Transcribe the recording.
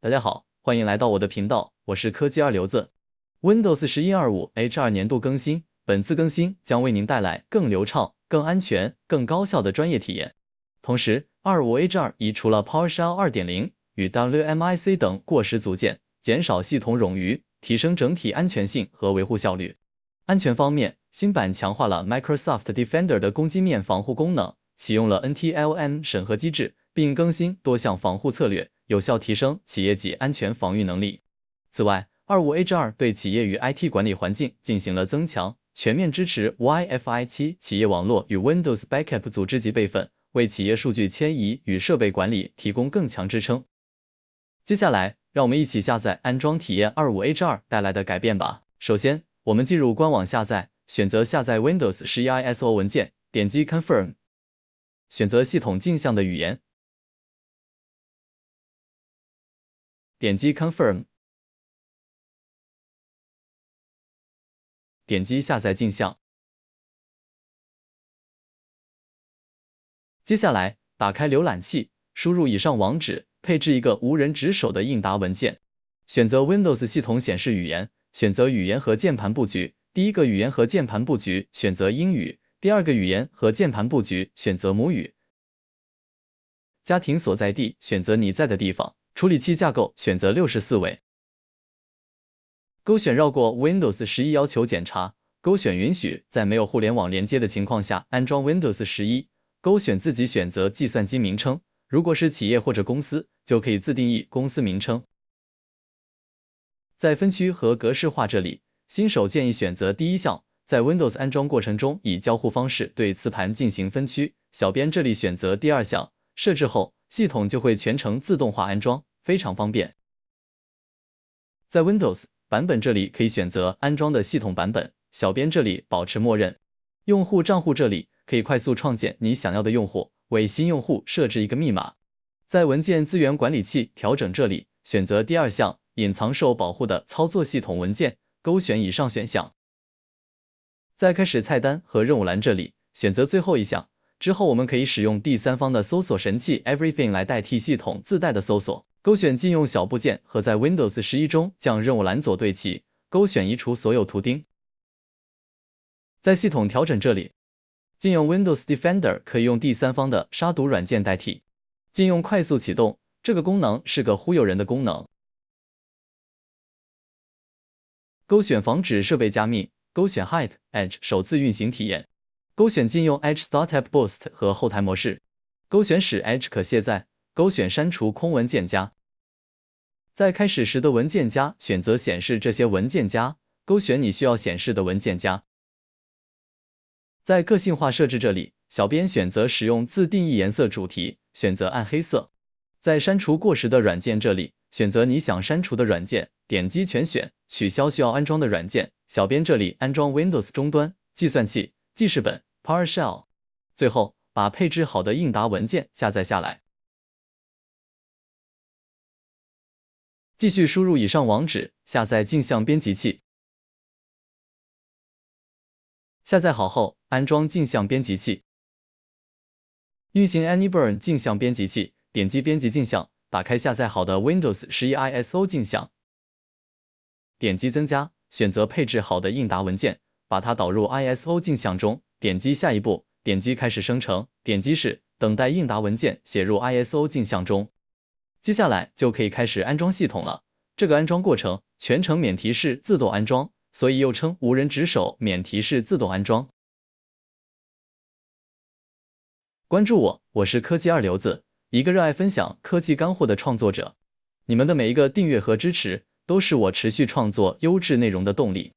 大家好，欢迎来到我的频道，我是科技二流子。Windows 十一二五 H2 年度更新，本次更新将为您带来更流畅、更安全、更高效的专业体验。同时，二五 H2 移除了 PowerShell 二点零与 WMI C 等过时组件，减少系统冗余，提升整体安全性和维护效率。安全方面，新版强化了 Microsoft Defender 的攻击面防护功能，启用了 NTLM 审核机制，并更新多项防护策略。有效提升企业级安全防御能力。此外，二五 H 二对企业与 IT 管理环境进行了增强，全面支持 w i f i 七企业网络与 Windows Backup 组织级备份，为企业数据迁移与设备管理提供更强支撑。接下来，让我们一起下载安装体验二五 H 二带来的改变吧。首先，我们进入官网下载，选择下载 Windows 十一 ISO 文件，点击 Confirm，选择系统镜像的语言。点击 Confirm，点击下载镜像。接下来，打开浏览器，输入以上网址，配置一个无人值守的应答文件。选择 Windows 系统显示语言，选择语言和键盘布局。第一个语言和键盘布局选择英语，第二个语言和键盘布局选择母语。家庭所在地选择你在的地方。处理器架构选择六十四位，勾选绕过 Windows 十一要求检查，勾选允许在没有互联网连接的情况下安装 Windows 十一，勾选自己选择计算机名称，如果是企业或者公司就可以自定义公司名称。在分区和格式化这里，新手建议选择第一项，在 Windows 安装过程中以交互方式对磁盘进行分区，小编这里选择第二项，设置后。系统就会全程自动化安装，非常方便。在 Windows 版本这里可以选择安装的系统版本，小编这里保持默认。用户账户这里可以快速创建你想要的用户，为新用户设置一个密码。在文件资源管理器调整这里，选择第二项隐藏受保护的操作系统文件，勾选以上选项。在开始菜单和任务栏这里，选择最后一项。之后，我们可以使用第三方的搜索神器 Everything 来代替系统自带的搜索。勾选禁用小部件和在 Windows 十一中将任务栏左对齐。勾选移除所有图钉。在系统调整这里，禁用 Windows Defender 可以用第三方的杀毒软件代替。禁用快速启动这个功能是个忽悠人的功能。勾选防止设备加密。勾选 Hide Edge 首次运行体验。勾选禁用 Edge Startup Boost 和后台模式，勾选使 Edge 可卸载，勾选删除空文件夹。在开始时的文件夹选择显示这些文件夹，勾选你需要显示的文件夹。在个性化设置这里，小编选择使用自定义颜色主题，选择暗黑色。在删除过时的软件这里，选择你想删除的软件，点击全选，取消需要安装的软件。小编这里安装 Windows 终端、计算器、记事本。ParShell，最后把配置好的应答文件下载下来。继续输入以上网址下载镜像编辑器。下载好后安装镜像编辑器，运行 AnyBurn 镜像编辑器，点击编辑镜像，打开下载好的 Windows 十一 ISO 镜像，点击增加，选择配置好的应答文件，把它导入 ISO 镜像中。点击下一步，点击开始生成，点击是，等待应答文件写入 ISO 镜像中，接下来就可以开始安装系统了。这个安装过程全程免提示自动安装，所以又称无人值守免提示自动安装。关注我，我是科技二流子，一个热爱分享科技干货的创作者。你们的每一个订阅和支持，都是我持续创作优质内容的动力。